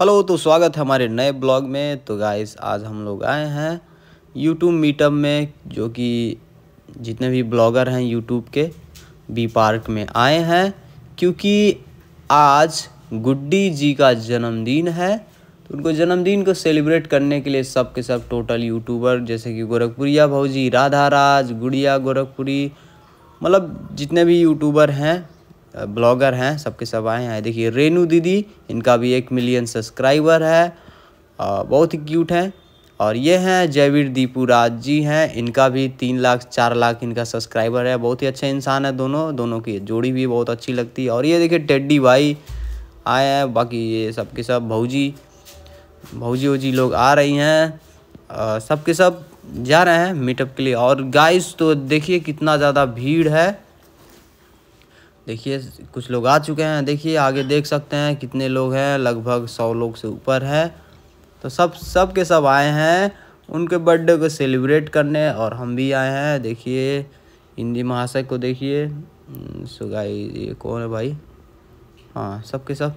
hello तो स्वागत है हमारे नए ब्लॉग में तो गाइस आज हम लोग आए हैं यूट्यूब मीटअप में जो कि जितने भी ब्लॉगर हैं यूट्यूब के बी पार्क में आए हैं क्योंकि आज गुड्डी जी का जन्मदिन है तो उनको जन्मदिन को सेलिब्रेट करने के लिए सब के सब टोटल यूट्यूबर जैसे कि गोरखपुरिया भाजी राधा राज गुड़िया गोरखपुरी मतलब जितने भी यूट्यूबर हैं ब्लॉगर हैं सबके सब आए हैं देखिए रेनू दीदी इनका भी एक मिलियन सब्सक्राइबर है बहुत ही क्यूट हैं और ये हैं जयवीर राज जी हैं इनका भी तीन लाख चार लाख इनका सब्सक्राइबर है बहुत ही अच्छे इंसान है दोनों दोनों की जोड़ी भी बहुत अच्छी लगती है और ये देखिए टेड्डी भाई आए हैं बाकी ये सबके सब भौजी भौजी वोजी लोग आ रही हैं सबके सब जा रहे हैं मीटअप के लिए और गाइस तो देखिए कितना ज़्यादा भीड़ है देखिए कुछ लोग आ चुके हैं देखिए आगे देख सकते हैं कितने लोग हैं लगभग सौ लोग से ऊपर है तो सब सब के सब आए हैं उनके बर्थडे को सेलिब्रेट करने और हम भी आए हैं देखिए हिंदी महाशय को देखिए हम्म, सुगाई ये कौन है भाई हाँ सब के सब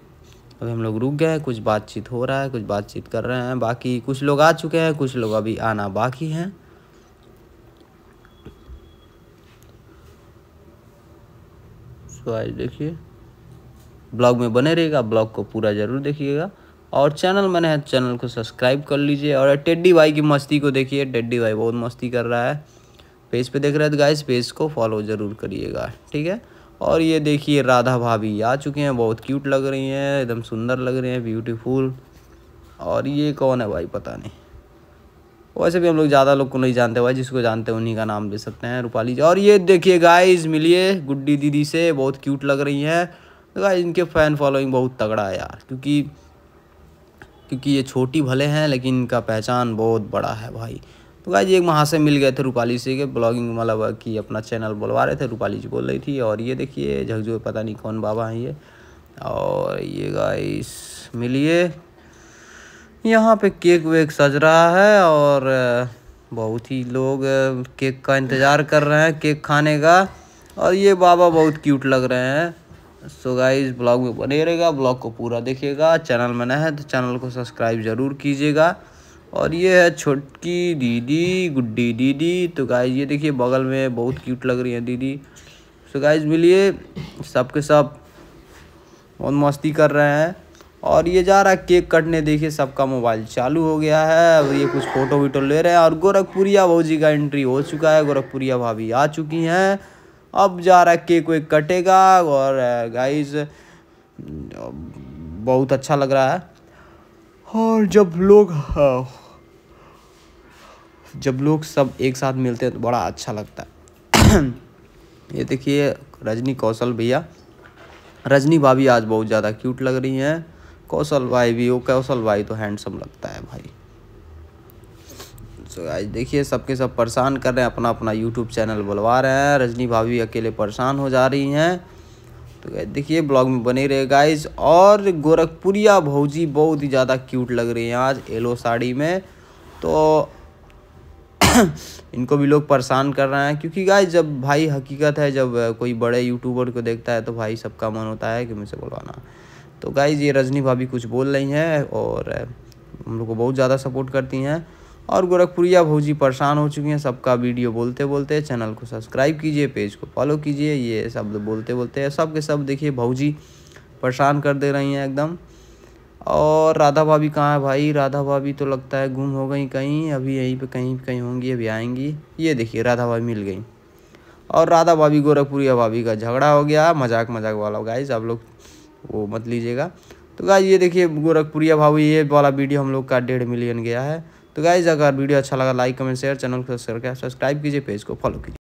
अभी हम लोग रुक गए हैं कुछ बातचीत हो रहा है कुछ बातचीत कर रहे हैं बाकी कुछ लोग आ चुके हैं कुछ लोग अभी आना बाकी हैं सो तो आज देखिए ब्लॉग में बने रहेगा ब्लॉग को पूरा ज़रूर देखिएगा और चैनल मैंने है चैनल को सब्सक्राइब कर लीजिए और टेड्डी भाई की मस्ती को देखिए टेड्डी भाई बहुत मस्ती कर रहा है पेज पे देख रहे हैं तो गाइस पेज को फॉलो ज़रूर करिएगा ठीक है और ये देखिए राधा भाभी आ चुके हैं बहुत क्यूट लग रही हैं एकदम सुंदर लग रही हैं ब्यूटीफुल और ये कौन है भाई पता नहीं वैसे भी हम लोग ज़्यादा लोग को नहीं जानते भाई जिसको जानते हैं उन्हीं का नाम ले सकते हैं रूपाली जी और ये देखिए गाइस मिलिए गुड्डी दीदी से बहुत क्यूट लग रही हैं तो गाइस इनके फ़ैन फॉलोइंग बहुत तगड़ा है यार क्योंकि क्योंकि ये छोटी भले हैं लेकिन इनका पहचान बहुत बड़ा है भाई तो जी एक वहाँ से मिल गए थे रूपाली से के ब्लॉगिंग मतलब कि अपना चैनल बुलवा रहे थे रूपाली जी बोल रही थी और ये देखिए झकझो पता नहीं कौन बाबा हैं ये और ये गाइस मिलिए यहाँ पे केक वेक सज रहा है और बहुत ही लोग केक का इंतज़ार कर रहे हैं केक खाने का और ये बाबा बहुत क्यूट लग रहे हैं सो गाइस ब्लॉग में बने रहेगा ब्लॉग को पूरा देखिएगा चैनल में नया है तो चैनल को सब्सक्राइब ज़रूर कीजिएगा और ये है छोटकी दीदी गुड्डी दीदी तो गाइज ये देखिए बगल में बहुत क्यूट लग रही है दीदी सो गाइज मिलिए सबके सब बहुत मस्ती कर रहे हैं और ये जा रहा है केक कटने देखिए सबका मोबाइल चालू हो गया है और ये कुछ फ़ोटो वीटो ले रहे हैं और गोरखपुरिया भाजी का एंट्री हो चुका है गोरखपुरिया भाभी आ चुकी हैं अब जा रहा है केक वेक कटेगा और गाइज बहुत अच्छा लग रहा है और जब लोग जब लोग सब एक साथ मिलते हैं तो बड़ा अच्छा लगता है ये देखिए रजनी कौशल भैया रजनी भाभी आज बहुत ज़्यादा क्यूट लग रही हैं कौशल भाई भी वो कौशल भाई तो हैंडसम लगता है भाई सो आज देखिए सबके सब परेशान कर रहे हैं अपना अपना यूट्यूब चैनल बुलवा रहे हैं रजनी भाभी अकेले परेशान हो जा रही हैं तो देखिए ब्लॉग में बने रहे गाइज और गोरखपुरिया भौजी बहुत ही ज़्यादा क्यूट लग रही हैं आज येलो साड़ी में तो इनको भी लोग परेशान कर रहे हैं क्योंकि गाइज जब भाई हकीकत है जब कोई बड़े यूट्यूबर को देखता है तो भाई सबका मन होता है कि मुझसे बुलवाना तो गाइज़ ये रजनी भाभी कुछ बोल रही हैं और हम लोग को बहुत ज़्यादा सपोर्ट करती हैं और गोरखपुरिया भौजी परेशान हो चुकी हैं सबका वीडियो बोलते बोलते चैनल को सब्सक्राइब कीजिए पेज को फॉलो कीजिए ये शब्द बोलते बोलते सब के सब देखिए भौजी परेशान कर दे रही हैं एकदम और राधा भाभी कहाँ है भाई राधा भाभी तो लगता है गुम हो गई कहीं अभी यहीं पे कहीं कहीं होंगी अभी आएंगी ये देखिए राधा भाभी मिल गई और राधा भाभी गोरखपुरिया भाभी का झगड़ा हो गया मजाक मजाक वाला गाइज आप लोग वो मत लीजिएगा तो गाय ये देखिए गोरखपुरिया भाव ये वाला वीडियो हम लोग का डेढ़ मिलियन गया है तो गाइज अगर वीडियो अच्छा लगा लाइक कमेंट शेयर चैनल को सब्सक्राइब कीजिए पेज को फॉलो कीजिए